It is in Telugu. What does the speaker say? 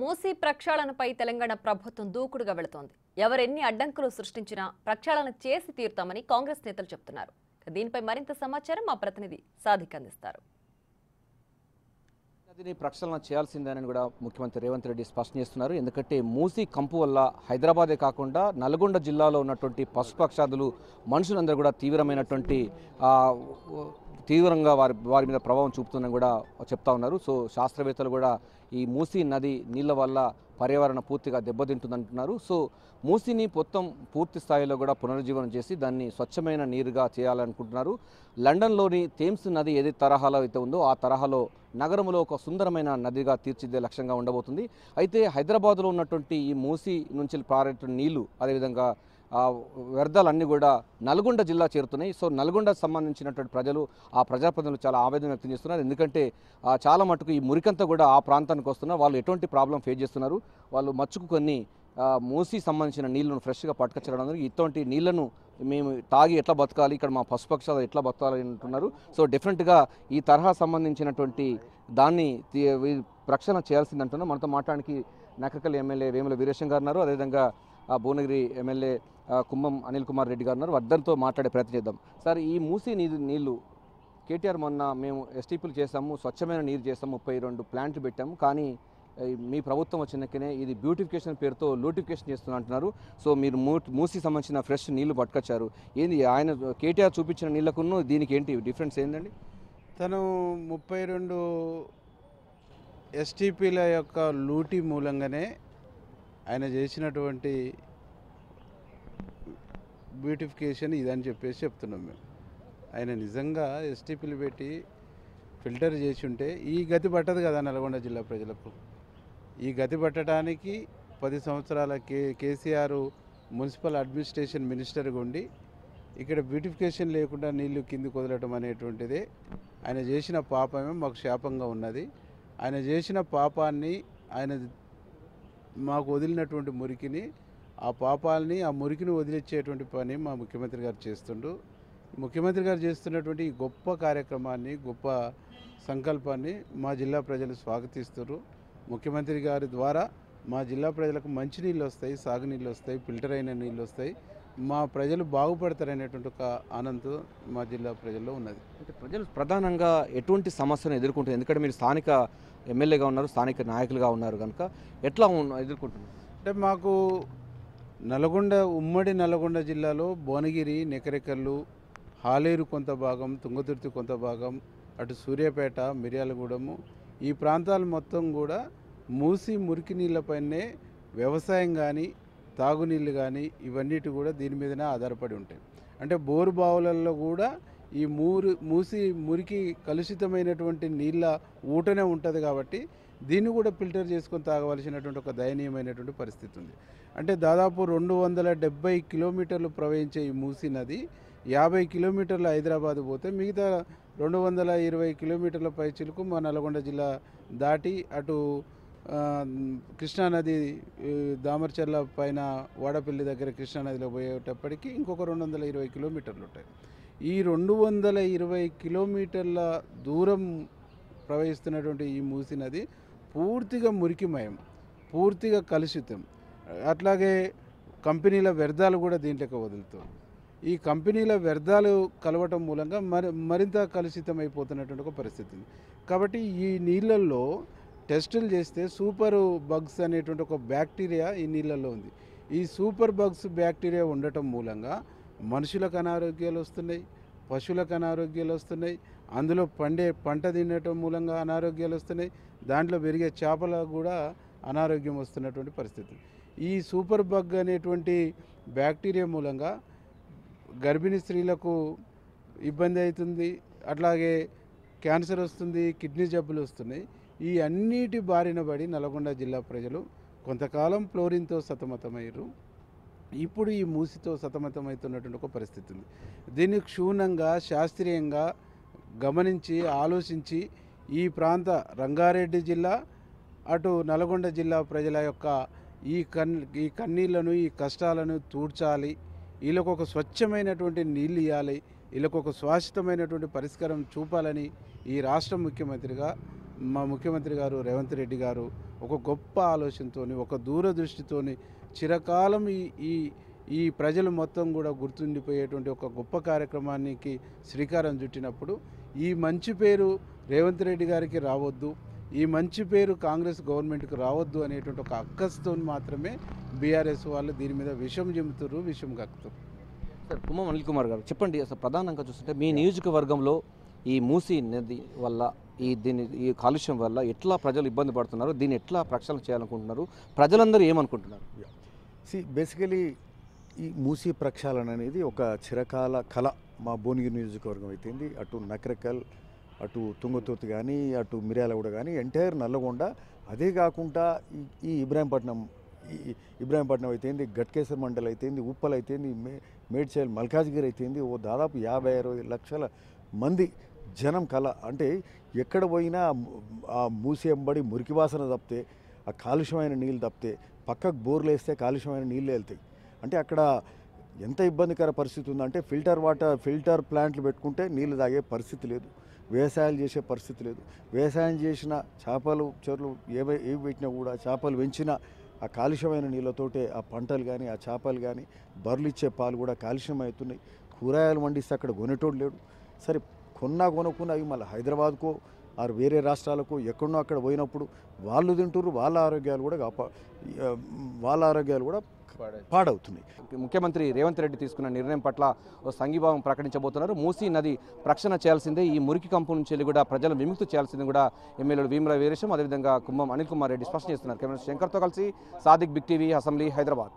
మూసీ ప్రక్షాళనపై తెలంగాణ ప్రభుత్వం దూకుడుగా వెళుతోంది ఎవరెన్ని అడ్డంకులు సృష్టించినా ప్రక్షాళన చేసి తీరుతామని కాంగ్రెస్ నేతలు చెబుతున్నారు దీనిపై మరింత సమాచారం మా ప్రతినిధి సాధిక అందిస్తారు నదిని ప్రక్షాళన చేయాల్సిందేనని కూడా ముఖ్యమంత్రి రేవంత్ రెడ్డి స్పష్టం చేస్తున్నారు ఎందుకంటే మూసి కంపు వల్ల హైదరాబాదే కాకుండా నల్గొండ జిల్లాలో ఉన్నటువంటి పశుపక్షాదులు మనుషులందరూ కూడా తీవ్రమైనటువంటి తీవ్రంగా వారి వారి మీద ప్రభావం చూపుతుందని కూడా చెప్తా ఉన్నారు సో శాస్త్రవేత్తలు కూడా ఈ మూసీ నది నీళ్ళ వల్ల పర్యావరణ పూర్తిగా దెబ్బతింటుందంటున్నారు సో మూసీని మొత్తం పూర్తి స్థాయిలో కూడా పునరుజ్జీవనం చేసి దాన్ని స్వచ్ఛమైన నీరుగా చేయాలనుకుంటున్నారు లండన్లోని థేమ్స్ నది ఏది తరహాలో అయితే ఉందో ఆ తరహాలో నగరంలో ఒక సుందరమైన నదిగా తీర్చిదే లక్ష్యంగా ఉండబోతుంది అయితే హైదరాబాద్లో ఉన్నటువంటి ఈ మూసీ నుంచి పారేట నీళ్లు అదేవిధంగా వ్యర్థాలన్నీ కూడా నల్గొండ జిల్లా చేరుతున్నాయి సో నల్గొండ సంబంధించినటువంటి ప్రజలు ఆ ప్రజాప్రతినిధులు చాలా ఆవేదన వ్యక్తం చేస్తున్నారు ఎందుకంటే చాలా మటుకు ఈ మురికంతా కూడా ఆ ప్రాంతానికి వస్తున్నారు వాళ్ళు ఎటువంటి ప్రాబ్లం ఫేస్ చేస్తున్నారు వాళ్ళు మచ్చుకు కొన్ని మూసి సంబంధించిన నీళ్లను ఫ్రెష్గా పట్టుకొచ్చడం ఇటువంటి నీళ్లను మేము తాగి ఎట్లా బతకాలి ఇక్కడ మా పశుపక్షాలు ఎట్లా బతకాలి అంటున్నారు సో డెఫినెట్గా ఈ తరహా సంబంధించినటువంటి దాన్ని చేయాల్సింది చేయాల్సిందంటున్నాం మనతో మాట్లాడడానికి నక్కకల్ ఎమ్మెల్యే వేముల వీరేశం గారు ఉన్నారు అదేవిధంగా భువనగిరి ఎమ్మెల్యే కుమ్మం అనిల్ కుమార్ రెడ్డి గారు ఉన్నారు వద్దంతో మాట్లాడే ప్రయత్నం చేద్దాం సార్ ఈ మూసీ నీరు నీళ్లు కేటీఆర్ మొన్న మేము ఎస్టీపీలు చేసాము స్వచ్ఛమైన నీరు చేసాము ముప్పై రెండు ప్లాంట్లు పెట్టాము కానీ మీ ప్రభుత్వం వచ్చినాకనే ఇది బ్యూటిఫికేషన్ పేరుతో నోటిఫికేషన్ చేస్తున్నా అంటున్నారు సో మీరు మూసి సంబంధించిన ఫ్రెష్ నీళ్లు పట్టుకొచ్చారు ఏంది ఆయన కేటీఆర్ చూపించిన నీళ్లకును దీనికి ఏంటి డిఫరెన్స్ ఏంటండి తను ముప్పై రెండు ఎస్టీపీల యొక్క లూటీ మూలంగానే ఆయన చేసినటువంటి బ్యూటిఫికేషన్ ఇదని చెప్పేసి చెప్తున్నాం మేము ఆయన నిజంగా ఎస్టీపీలు పెట్టి ఫిల్టర్ చేసి ఉంటే ఈ గతి పట్టదు కదా నల్గొండ జిల్లా ప్రజలకు ఈ గతి పట్టడానికి పది సంవత్సరాల కే కేసీఆర్ మున్సిపల్ అడ్మినిస్ట్రేషన్ మినిస్టర్గా ఉండి ఇక్కడ బ్యూటిఫికేషన్ లేకుండా నీళ్లు కింది కుదలటం అనేటువంటిదే ఆయన చేసిన పాపమే మాకు శాపంగా ఉన్నది ఆయన చేసిన పాపాన్ని ఆయన మాకు వదిలినటువంటి మురికిని ఆ పాపాలని ఆ మురికిని వదిలించేటువంటి పని మా ముఖ్యమంత్రి గారు చేస్తుండు ముఖ్యమంత్రి గారు చేస్తున్నటువంటి ఈ గొప్ప కార్యక్రమాన్ని గొప్ప సంకల్పాన్ని మా జిల్లా ప్రజలు స్వాగతిస్తున్నారు ముఖ్యమంత్రి గారి ద్వారా మా జిల్లా ప్రజలకు మంచినీళ్ళు వస్తాయి సాగునీళ్ళు వస్తాయి ఫిల్టర్ అయిన నీళ్ళు వస్తాయి మా ప్రజలు బాగుపడతారనేటువంటి ఒక ఆనందం మా జిల్లా ప్రజల్లో ఉన్నది అంటే ప్రజలు ప్రధానంగా ఎటువంటి సమస్యను ఎదుర్కొంటారు ఎందుకంటే మీరు స్థానిక ఎమ్మెల్యేగా ఉన్నారు స్థానిక నాయకులుగా ఉన్నారు కనుక ఎట్లా ఎదుర్కొంటున్నారు అంటే మాకు నల్గొండ ఉమ్మడి నల్గొండ జిల్లాలో భువనగిరి నెకరెకల్లు హాలేరు కొంత భాగం తుంగతుర్తి కొంత భాగం అటు సూర్యాపేట మిర్యాలగూడెము ఈ ప్రాంతాలు మొత్తం కూడా మూసి మురికి నీళ్ళపైనే వ్యవసాయం కానీ తాగునీళ్ళు కానీ ఇవన్నిటి కూడా దీని మీదనే ఆధారపడి ఉంటాయి అంటే బోరు బావులలో కూడా ఈ మూరు మూసి మురికి కలుషితమైనటువంటి నీళ్ళ ఊటనే ఉంటుంది కాబట్టి దీన్ని కూడా ఫిల్టర్ చేసుకొని తాగవలసినటువంటి ఒక దయనీయమైనటువంటి పరిస్థితి ఉంది అంటే దాదాపు రెండు వందల డెబ్బై కిలోమీటర్లు ప్రవహించే ఈ మూసీ నది యాభై కిలోమీటర్లు హైదరాబాద్ పోతే మిగతా రెండు వందల ఇరవై కిలోమీటర్ల పైచిలకు మా నల్గొండ జిల్లా దాటి అటు కృష్ణానది దామర్చర్ల పైన వాడపల్లి దగ్గర కృష్ణానదిలో పోయేటప్పటికి ఇంకొక రెండు వందల ఇరవై కిలోమీటర్లు ఉంటాయి ఈ రెండు వందల ఇరవై కిలోమీటర్ల దూరం ప్రవహిస్తున్నటువంటి ఈ మూసీ నది పూర్తిగా మురికిమయం పూర్తిగా కలుషితం అట్లాగే కంపెనీల వ్యర్థాలు కూడా దీంట్లోకి వదులుతాం ఈ కంపెనీల వ్యర్థాలు కలవటం మూలంగా మరి మరింత కలుషితం అయిపోతున్నటువంటి ఒక పరిస్థితి కాబట్టి ఈ నీళ్ళల్లో టెస్టులు చేస్తే సూపర్ బగ్స్ అనేటువంటి ఒక బ్యాక్టీరియా ఈ నీళ్ళల్లో ఉంది ఈ సూపర్ బగ్స్ బ్యాక్టీరియా ఉండటం మూలంగా మనుషులకు అనారోగ్యాలు వస్తున్నాయి పశువులకు అనారోగ్యాలు వస్తున్నాయి అందులో పండే పంట తినటం మూలంగా అనారోగ్యాలు వస్తున్నాయి దాంట్లో పెరిగే చేపలకు కూడా అనారోగ్యం వస్తున్నటువంటి పరిస్థితి ఈ సూపర్ బగ్ అనేటువంటి బ్యాక్టీరియా మూలంగా గర్భిణీ స్త్రీలకు ఇబ్బంది అవుతుంది అట్లాగే క్యాన్సర్ వస్తుంది కిడ్నీ జబ్బులు వస్తున్నాయి ఈ అన్నిటి బారిన పడి నల్గొండ జిల్లా ప్రజలు కొంతకాలం ఫ్లోరిన్తో సతమతమయ్యారు ఇప్పుడు ఈ మూసితో సతమతమవుతున్నటువంటి ఒక పరిస్థితి ఉంది దీన్ని క్షుణ్ణంగా శాస్త్రీయంగా గమనించి ఆలోచించి ఈ ప్రాంత రంగారెడ్డి జిల్లా అటు నల్గొండ జిల్లా ప్రజల యొక్క ఈ కన్ ఈ కన్నీళ్లను ఈ కష్టాలను తూడ్చాలి వీళ్ళకు ఒక స్వచ్ఛమైనటువంటి నీళ్ళు ఇవ్వాలి వీళ్ళకు ఒక శాశ్వతమైనటువంటి పరిష్కారం చూపాలని ఈ రాష్ట్ర ముఖ్యమంత్రిగా మా ముఖ్యమంత్రి గారు రేవంత్ రెడ్డి గారు ఒక గొప్ప ఆలోచనతోని ఒక దూరదృష్టితోని చిరకాలం ఈ ఈ ఈ ప్రజలు మొత్తం కూడా గుర్తుండిపోయేటువంటి ఒక గొప్ప కార్యక్రమానికి శ్రీకారం చుట్టినప్పుడు ఈ మంచి పేరు రేవంత్ రెడ్డి గారికి రావద్దు ఈ మంచి పేరు కాంగ్రెస్ గవర్నమెంట్కి రావద్దు అనేటువంటి ఒక అక్కస్తో మాత్రమే బీఆర్ఎస్ వాళ్ళు దీని మీద విషం చెబుతున్నారు విషం కక్కుతారు సార్ కుమ్మం అనిల్ కుమార్ గారు చెప్పండి అసలు ప్రధానంగా చూస్తుంటే మీ నియోజకవర్గంలో ఈ మూసి నది వల్ల ఈ దీని ఈ కాలుష్యం వల్ల ఎట్లా ప్రజలు ఇబ్బంది పడుతున్నారు దీన్ని ఎట్లా ప్రక్షాళన చేయాలనుకుంటున్నారు ప్రజలందరూ ఏమనుకుంటున్నారు సి బేసికలీ ఈ మూసీ ప్రక్షాళన అనేది ఒక చిరకాల కళ మా భువనగిరి నియోజకవర్గం అయితేంది అటు నకరకల్ అటు తుంగతుర్తి కానీ అటు మిర్యాలగూడ కానీ ఎంటైర్ నల్లగొండ అదే కాకుండా ఈ ఇబ్రాహీంపట్నం ఈ ఇబ్రాహీంపట్నం అయితేంది గట్కేశ్వర మండల్ అయితేంది ఉప్పల్ అయితేంది మే మేడ్చేల్ మల్కాజ్గిరి అయితేంది ఓ దాదాపు యాభై అరవై లక్షల మంది జనం కళ అంటే ఎక్కడ పోయినా ఆ మూసి ఎంబడి మురికి వాసన తప్పితే ఆ కాలుష్యమైన నీళ్ళు తప్పితే పక్కకు బోర్లు వేస్తే కాలుష్యమైన నీళ్ళు వెళ్తాయి అంటే అక్కడ ఎంత ఇబ్బందికర పరిస్థితి ఉందంటే ఫిల్టర్ వాటర్ ఫిల్టర్ ప్లాంట్లు పెట్టుకుంటే నీళ్ళు తాగే పరిస్థితి లేదు వ్యవసాయాలు చేసే పరిస్థితి లేదు వ్యవసాయం చేసిన చేపలు చెరువులు ఏవై ఏవి పెట్టినా కూడా చేపలు పెంచినా ఆ కాలుష్యమైన నీళ్ళతోటే ఆ పంటలు కానీ ఆ చేపలు కానీ బర్రెలు ఇచ్చే పాలు కూడా కాలుష్యం అవుతున్నాయి కూరగాయలు పండిస్తే అక్కడ కొనేటోడు లేడు సరే కొన్నా కొనుక్కున్నా అవి మళ్ళీ హైదరాబాద్కో ఆరు వేరే రాష్ట్రాలకు ఎక్కడో అక్కడ పోయినప్పుడు వాళ్ళు తింటున్నారు వాళ్ళ ఆరోగ్యాలు కూడా కాపా వాళ్ళ ఆరోగ్యాలు కూడా పాడవుతున్నాయి ముఖ్యమంత్రి రేవంత్ రెడ్డి తీసుకున్న నిర్ణయం పట్ల సంఘీభావం ప్రకటించబోతున్నారు మూసీ నది ప్రక్షణ చేయాల్సిందే ఈ మురికి కంపు నుంచి వెళ్ళి కూడా ప్రజలను విముక్తి చేయాల్సింది కూడా ఎమ్మెల్యేలు భీమల వీరేశం అదేవిధంగా కుంభం అనిల్ కుమార్ రెడ్డి స్పష్టం చేస్తున్నారు కెమెరా శంకర్తో కలిసి Sadiq big TV assembly Hyderabad